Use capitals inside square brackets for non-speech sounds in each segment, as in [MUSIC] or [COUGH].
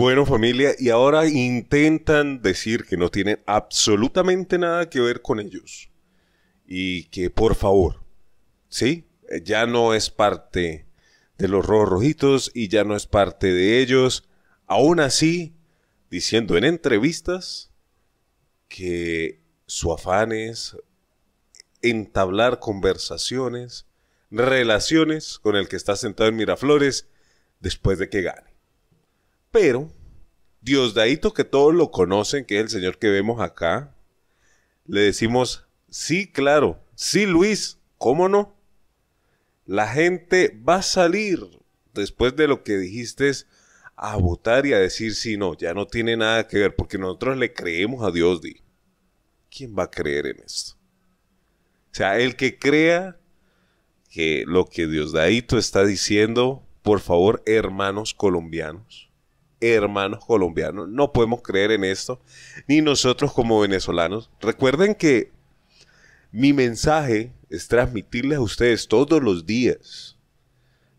Bueno, familia, y ahora intentan decir que no tienen absolutamente nada que ver con ellos. Y que por favor, ¿sí? Eh, ya no es parte de los rojos rojitos y ya no es parte de ellos. Aún así, diciendo en entrevistas que su afán es entablar conversaciones, relaciones con el que está sentado en Miraflores después de que gane. Pero Diosdadito, que todos lo conocen, que es el señor que vemos acá, le decimos, sí, claro, sí, Luis, ¿cómo no? La gente va a salir después de lo que dijiste a votar y a decir, sí, no, ya no tiene nada que ver, porque nosotros le creemos a Dios, Di. ¿Quién va a creer en esto? O sea, el que crea que lo que Diosdadito está diciendo, por favor, hermanos colombianos, hermanos colombianos. No podemos creer en esto, ni nosotros como venezolanos. Recuerden que mi mensaje es transmitirles a ustedes todos los días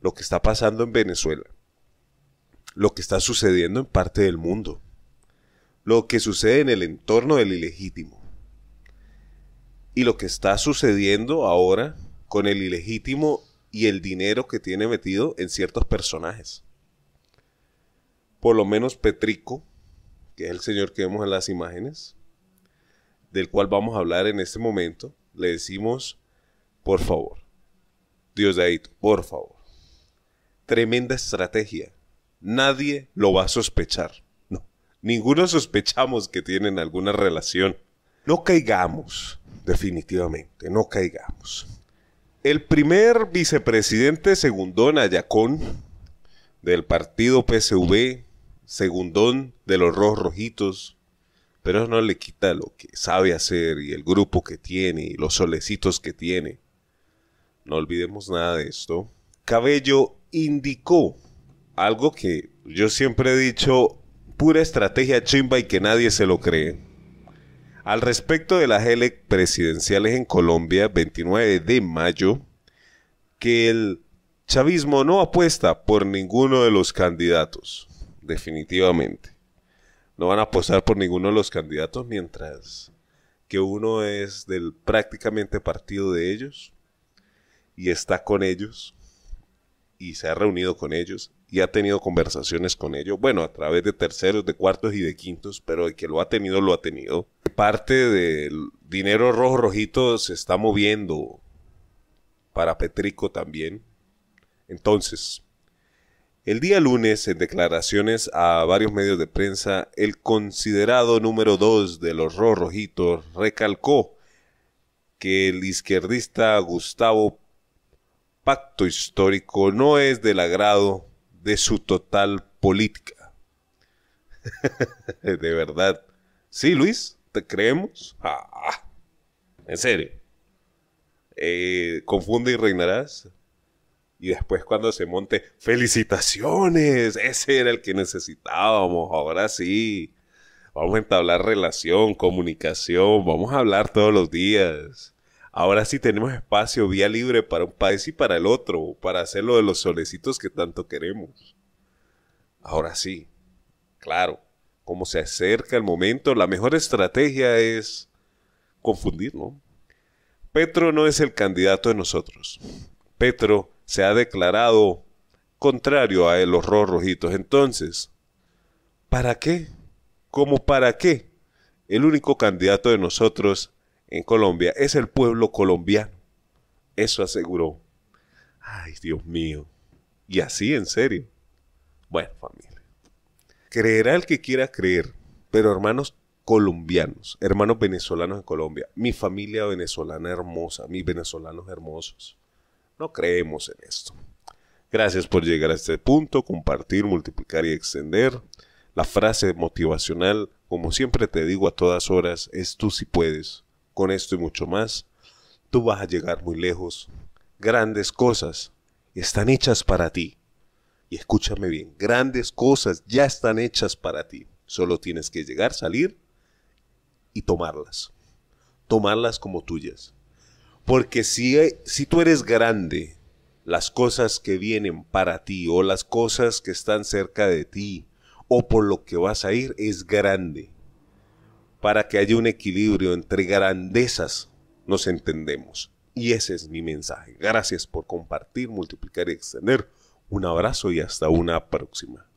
lo que está pasando en Venezuela, lo que está sucediendo en parte del mundo, lo que sucede en el entorno del ilegítimo y lo que está sucediendo ahora con el ilegítimo y el dinero que tiene metido en ciertos personajes por lo menos Petrico, que es el señor que vemos en las imágenes, del cual vamos a hablar en este momento, le decimos, por favor, Dios de Aito, por favor. Tremenda estrategia. Nadie lo va a sospechar. No, ninguno sospechamos que tienen alguna relación. No caigamos, definitivamente, no caigamos. El primer vicepresidente segundón Ayacón del partido PSV segundón de los rojos rojitos, pero eso no le quita lo que sabe hacer y el grupo que tiene y los solecitos que tiene. No olvidemos nada de esto. Cabello indicó algo que yo siempre he dicho, pura estrategia chimba y que nadie se lo cree. Al respecto de las elecciones presidenciales en Colombia, 29 de mayo, que el chavismo no apuesta por ninguno de los candidatos definitivamente. No van a apostar por ninguno de los candidatos mientras que uno es del prácticamente partido de ellos y está con ellos y se ha reunido con ellos y ha tenido conversaciones con ellos, bueno, a través de terceros, de cuartos y de quintos, pero el que lo ha tenido, lo ha tenido. Parte del dinero rojo rojito se está moviendo para Petrico también. Entonces, el día lunes, en declaraciones a varios medios de prensa, el considerado número dos de los Rojitos recalcó que el izquierdista Gustavo Pacto Histórico no es del agrado de su total política. [LAUGHS] de verdad. ¿Sí, Luis? ¿Te creemos? Ah, en serio. Eh, ¿Confunde y reinarás? Y después cuando se monte, felicitaciones, ese era el que necesitábamos, ahora sí. Vamos a entablar relación, comunicación, vamos a hablar todos los días. Ahora sí tenemos espacio, vía libre para un país y para el otro, para hacer lo de los solecitos que tanto queremos. Ahora sí, claro, como se acerca el momento, la mejor estrategia es confundirlo. Petro no es el candidato de nosotros. Petro se ha declarado contrario a el horror rojitos. Entonces, ¿para qué? ¿Cómo para qué? El único candidato de nosotros en Colombia es el pueblo colombiano. Eso aseguró. Ay, Dios mío. Y así, en serio. Bueno, familia. Creerá el que quiera creer, pero hermanos colombianos, hermanos venezolanos en Colombia, mi familia venezolana hermosa, mis venezolanos hermosos no creemos en esto. Gracias por llegar a este punto, compartir, multiplicar y extender. La frase motivacional, como siempre te digo a todas horas, es tú si puedes. Con esto y mucho más, tú vas a llegar muy lejos. Grandes cosas están hechas para ti. Y escúchame bien, grandes cosas ya están hechas para ti. Solo tienes que llegar, salir y tomarlas. Tomarlas como tuyas. Porque si, si tú eres grande, las cosas que vienen para ti o las cosas que están cerca de ti o por lo que vas a ir es grande. Para que haya un equilibrio entre grandezas, nos entendemos. Y ese es mi mensaje. Gracias por compartir, multiplicar y extender. Un abrazo y hasta una próxima.